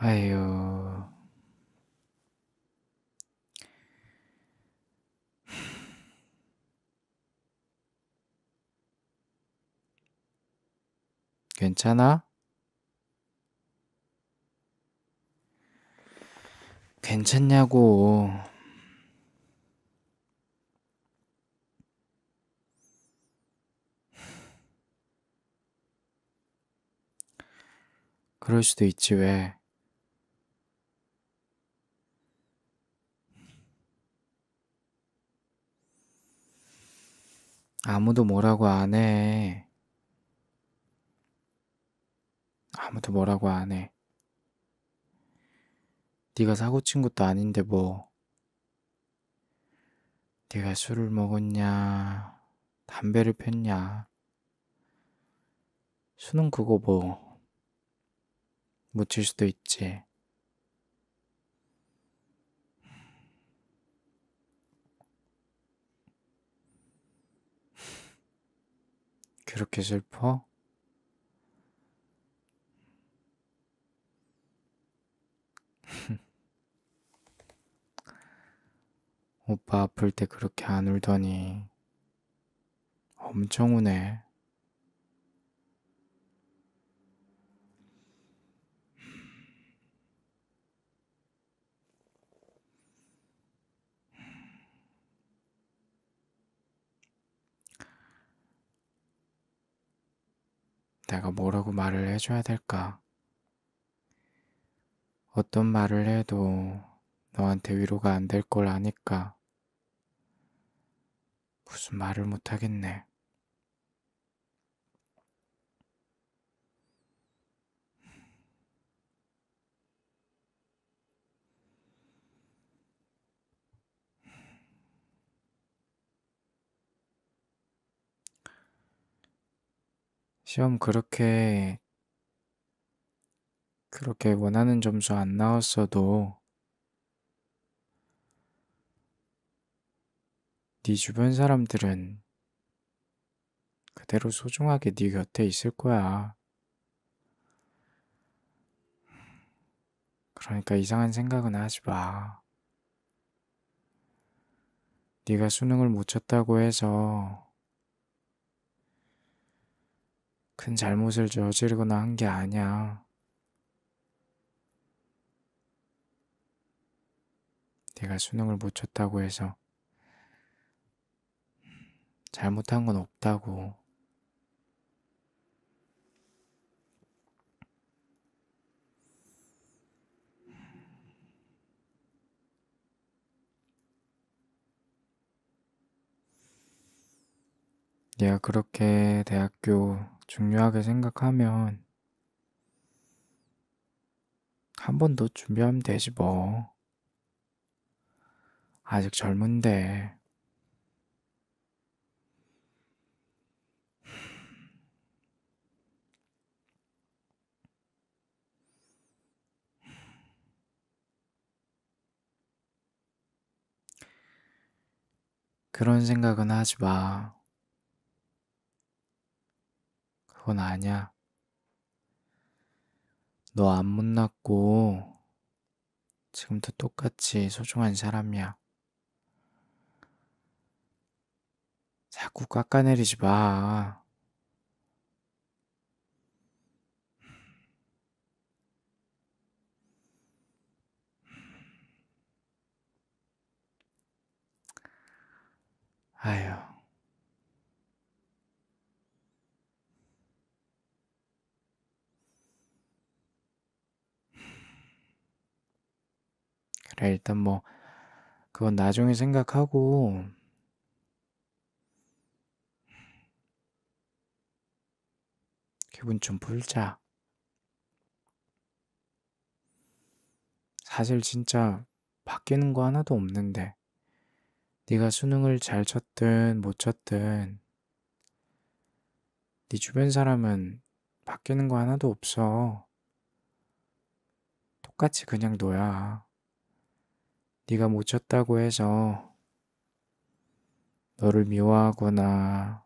아유. 괜찮아? 괜찮냐고. 그럴 수도 있지, 왜. 아무도 뭐라고 안 해. 아무도 뭐라고 안 해. 네가 사고 친 것도 아닌데 뭐. 네가 술을 먹었냐, 담배를 폈냐. 수능 그거 뭐. 묻힐 수도 있지. 그렇게 슬퍼? 오빠 아플 때 그렇게 안 울더니 엄청 우네. 내가 뭐라고 말을 해줘야 될까? 어떤 말을 해도 너한테 위로가 안 될 걸 아니까 무슨 말을 못하겠네. 시험 그렇게 그렇게 원하는 점수 안 나왔어도 네 주변 사람들은 그대로 소중하게 네 곁에 있을 거야. 그러니까 이상한 생각은 하지 마. 네가 수능을 못 쳤다고 해서 큰 잘못을 저지르거나 한 게 아니야. 내가 수능을 못 쳤다고 해서 잘못한 건 없다고. 내가 그렇게 대학교 중요하게 생각하면 한 번 더 준비하면 되지 뭐. 아직 젊은데. 그런 생각은 하지 마. 그건 아냐너 안 못났고 지금도 똑같이 소중한 사람이야. 자꾸 깎아내리지 마. 아휴. 그래, 일단 뭐, 그건 나중에 생각하고, 기분 좀 풀자. 사실 진짜 바뀌는 거 하나도 없는데, 네가 수능을 잘 쳤든 못 쳤든, 네 주변 사람은 바뀌는 거 하나도 없어. 똑같이 그냥 너야. 네가 못 쳤다고 해서 너를 미워하거나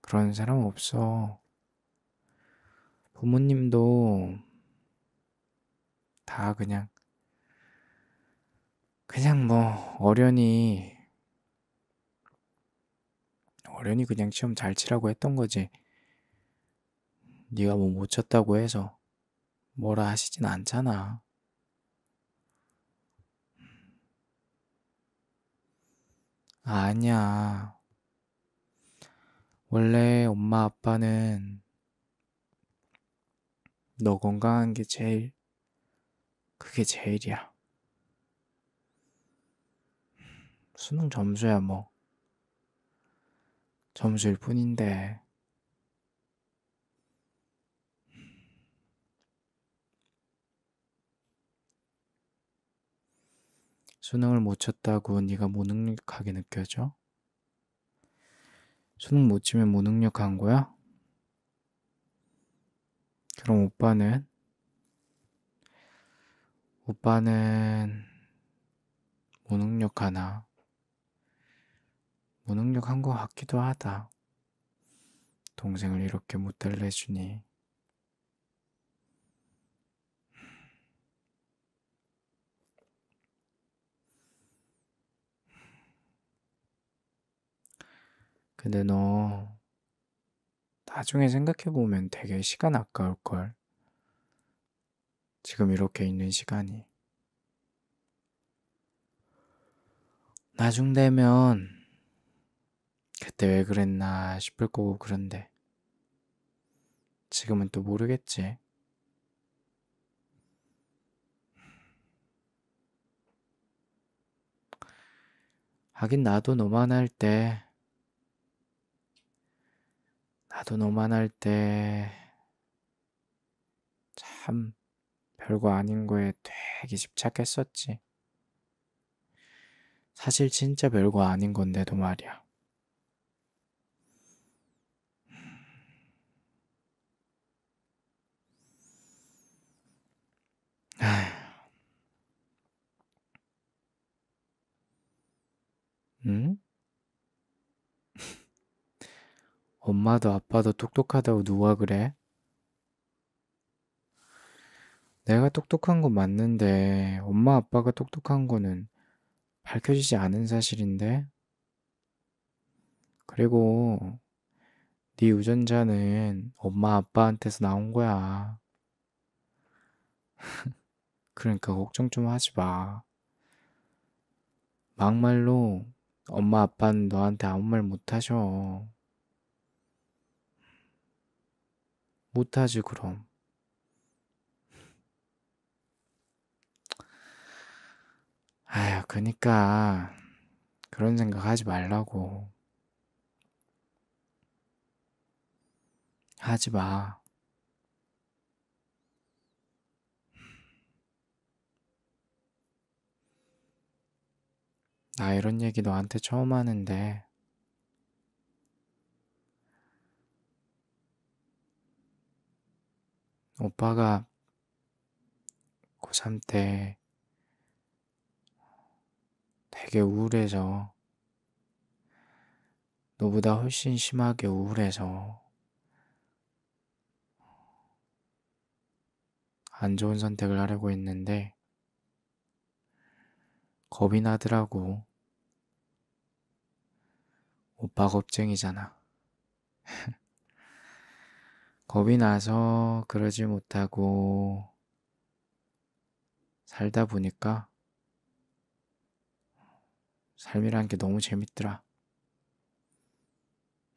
그런 사람 없어. 부모님도 다 그냥 그냥 뭐 어련히 어련히 그냥 시험 잘 치라고 했던 거지. 네가 뭐 못 쳤다고 해서 뭐라 하시진 않잖아. 아, 아니야. 원래 엄마 아빠는 너 건강한 게 제일, 그게 제일이야. 수능 점수야, 뭐. 점수일 뿐인데. 수능을 못 쳤다고 네가 무능력하게 느껴져? 수능 못 치면 무능력한 거야? 그럼 오빠는? 오빠는 무능력하나? 무능력한 거 같기도 하다. 동생을 이렇게 못 달래주니. 근데 너 나중에 생각해보면 되게 시간 아까울걸. 지금 이렇게 있는 시간이. 나중 되면 그때 왜 그랬나 싶을 거고 그런데 지금은 또 모르겠지. 하긴 나도 너만 할때 나도 너만할 때 참 별거 아닌 거에 되게 집착했었지. 사실 진짜 별거 아닌 건데도 말이야. 응? 엄마도 아빠도 똑똑하다고 누가 그래? 내가 똑똑한 건 맞는데 엄마 아빠가 똑똑한 거는 밝혀지지 않은 사실인데? 그리고 네 유전자는 엄마 아빠한테서 나온 거야. 그러니까 걱정 좀 하지 마. 막말로 엄마 아빠는 너한테 아무 말 못하셔. 못하지 그럼 아휴 그니까 그런 생각 하지 말라고 하지 마나 이런 얘기 너한테 처음 하는데 오빠가 고3 때 되게 우울해서 너보다 훨씬 심하게 우울해서 안 좋은 선택을 하려고 했는데 겁이 나더라고. 오빠 겁쟁이잖아. 겁이 나서 그러지 못하고 살다 보니까 삶이란 게 너무 재밌더라.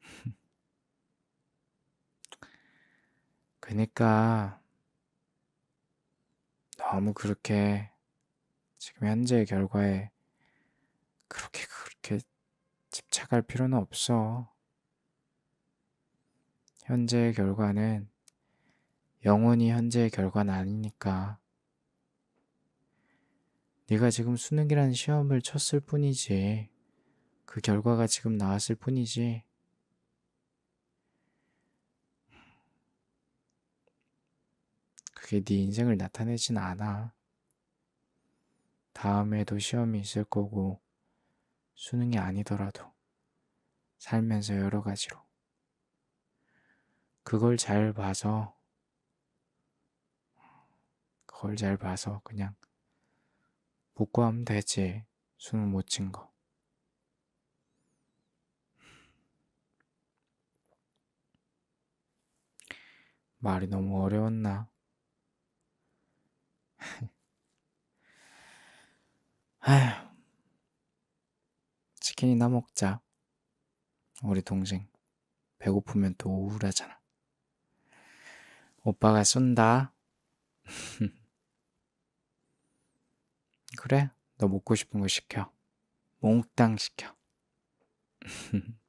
그니까 너무 그렇게 지금 현재의 결과에 그렇게 그렇게 집착할 필요는 없어. 현재의 결과는 영원히 현재의 결과는 아니니까. 네가 지금 수능이라는 시험을 쳤을 뿐이지. 그 결과가 지금 나왔을 뿐이지. 그게 네 인생을 나타내진 않아. 다음에도 시험이 있을 거고 수능이 아니더라도 살면서 여러 가지로 그걸 잘 봐서 그걸 잘 봐서 그냥 복구하면 되지 수능 못친 거. 말이 너무 어려웠나? 치킨이나 먹자. 우리 동생. 배고프면 또 우울하잖아. 오빠가 쏜다. 그래, 너 먹고 싶은 거 시켜. 몽땅 시켜.